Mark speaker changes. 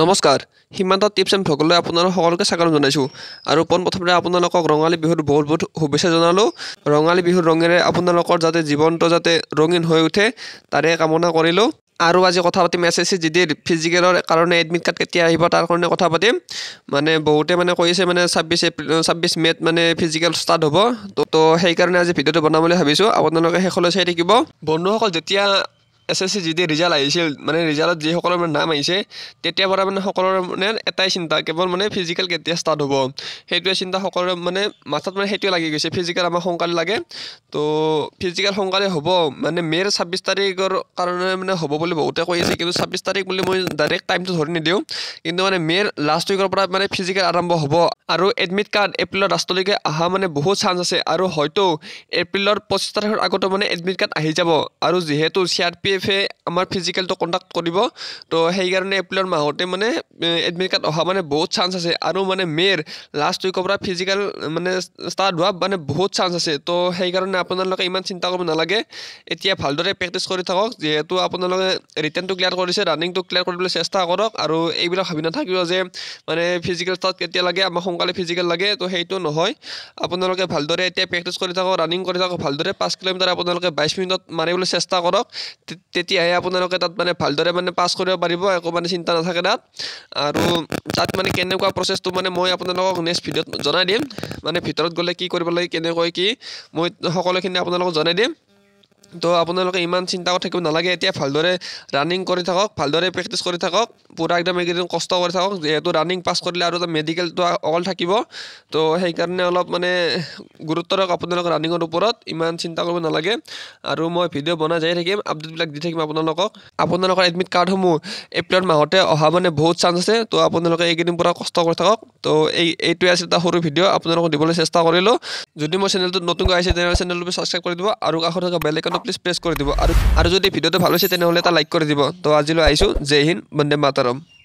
Speaker 1: নমস্কাৰ সীমান্ত tips and ভগলৈ আপোনালোক সকলোকে স্বাগতম জনাইছোঁ আৰু পোনপ্ৰথমে আপোনালোকক ৰঙালী বিহুত বহুত বহুত শুভেচ্ছা জনালোঁ ৰঙালী বিহুৰ ৰঙেৰে আপোনালোকৰ যাতে জীৱনটো যাতে ৰঙীন হৈ উঠে তাৰে কামনা কৰিলোঁ আৰু আজি কথা পাতিম এছ এছ চি জি ডিৰ ফিজিকেলৰ কাৰণে এডমিট কাৰ্ড কেতিয়া আহিব তাৰ কাৰণে কথা পাতিম মানে বহুতে মানে কৈছে মানে ছাব্বিছ এপ্ৰিল ছাব্বিছ মে'ত মানে ফিজিকেল ষ্টাৰ্ট হ'ব ত' তো সেইকাৰণে আজি ভিডিঅ'টো বনাম বুলি ভাবিছোঁ আপোনালোকে শেষলৈ চাই থাকিব বন্ধুসকল যেতিয়া এছ এছ চি যদি ৰিজাল্ট আহিছিল মানে ৰিজাল্টত যিসকলৰ মানে নাম আহিছে তেতিয়াৰ পৰা মানে সকলোৰে মানে এটাই চিন্তা কেৱল মানে ফিজিকেল কেতিয়া ষ্টাৰ্ট হ'ব সেইটোৱে চিন্তা সকলোৰে মানে মাথাত মানে সেইটোৱে লাগি গৈছে ফিজিকেল আমাক সোনকালে লাগে তো ফিজিকেল সোনকালে হ'ব মানে মে'ৰ ছাব্বিছ তাৰিখৰ কাৰণে মানে হ'ব বুলি বহুতে কৈ আছে কিন্তু ছাব্বিছ তাৰিখ বুলি মই ডাইৰেক্ট টাইমটো ধৰি নিদিওঁ কিন্তু মানে মে'ৰ লাষ্ট উইকৰ পৰা মানে ফিজিকেল আৰম্ভ হ'ব আৰু এডমিট কাৰ্ড এপ্ৰিলৰ লাষ্টলৈকে অহা মানে বহুত চান্স আছে আৰু হয়তো এপ্ৰিলৰ পঁচিছ তাৰিখৰ আগতো মানে এডমিট কাৰ্ড আহি যাব আৰু যিহেতু চি আৰ পি এফে আমাৰ ফিজিকেলটো কণ্টেক্ট কৰিব তো সেইকাৰণে এপ্ৰিলৰ মাহতে মানে এডমিট কাৰ্ড অহা মানে বহুত চান্স আছে আৰু মানে মেৰ লাষ্ট উইকৰ পৰা ফিজিকেল মানে ষ্টাৰ্ট হোৱা মানে বহুত চান্স আছে তো সেইকাৰণে আপোনালোকে ইমান চিন্তা কৰিব নালাগে এতিয়া ভালদৰে প্ৰেক্টিচ কৰি থাকক যিহেতু আপোনালোকে ৰিটাৰ্ণটো ক্লিয়াৰ কৰিছে ৰানিংটো ক্লিয়াৰ কৰিবলৈ চেষ্টা কৰক আৰু এইবিলাক ভাবি নাথাকিব যে মানে ফিজিকেল ষ্টাৰ্ট কেতিয়া লাগে আমাক সোনকালে ফিজিকেল লাগে তো সেইটো নহয় আপোনালোকে ভালদৰে এতিয়া প্ৰেক্টিচ কৰি থাকক ৰানিং কৰি থাকক ভালদৰে পাঁচ কিলোমিটাৰ আপোনালোকে বাইছ মিনিটত মাৰিবলৈ চেষ্টা কৰক তেতিয়াহে আপোনালোকে তাত মানে ভালদৰে মানে পাছ কৰিব পাৰিব একো মানে চিন্তা নাথাকে তাত আৰু তাত মানে কেনেকুৱা প্ৰচেছটো মানে মই আপোনালোকক নেক্সট ভিডিঅ'ত জনাই দিম মানে ভিতৰত গ'লে কি কৰিব লাগে কেনেকৈ কি মই সকলোখিনি আপোনালোকক জনাই দিম তো আপোনালোকে ইমান চিন্তা কৰি থাকিব নালাগে এতিয়া ভালদৰে ৰানিং কৰি থাকক ভালদৰে প্ৰেক্টিচ কৰি থাকক পূৰা একদম এইকেইদিন কষ্ট কৰি থাকক যিহেতু ৰানিং পাছ কৰিলে আৰু এটা মেডিকেলটো অকল থাকিব তো সেইকাৰণে অলপ মানে গুৰুত্ব ৰাখক আপোনালোকৰ ৰানিঙৰ ওপৰত ইমান চিন্তা কৰিব নালাগে আৰু মই ভিডিঅ' বনাই যাই থাকিম আপডেটবিলাক দি থাকিম আপোনালোকক আপোনালোকৰ এডমিট কাৰ্ডসমূহ এপ্ৰিল মাহতে অহা মানে বহুত চান্স আছে তো আপোনালোকে এইকেইদিন পূৰা কষ্ট কৰি থাকক তো এই এইটোৱে আছিল এটা সৰু ভিডিঅ' আপোনালোকক দিবলৈ চেষ্টা কৰিলোঁ যদি মই চেনেলটোত নতুনকৈ আহিছে তেনেহ'লে চেনেলটো ছাবস্ক্ৰাইব কৰি দিব আৰু কাষত থকা বেলেগ বাটনটো প্লিজ প্ৰেছ কৰি দিব আৰু আৰু যদি ভিডিঅ'টো ভাল হৈছে তেনেহ'লে এটা লাইক কৰি দিব তো আজিলৈ আহিছোঁ জেহিন বন্দে মাতৰম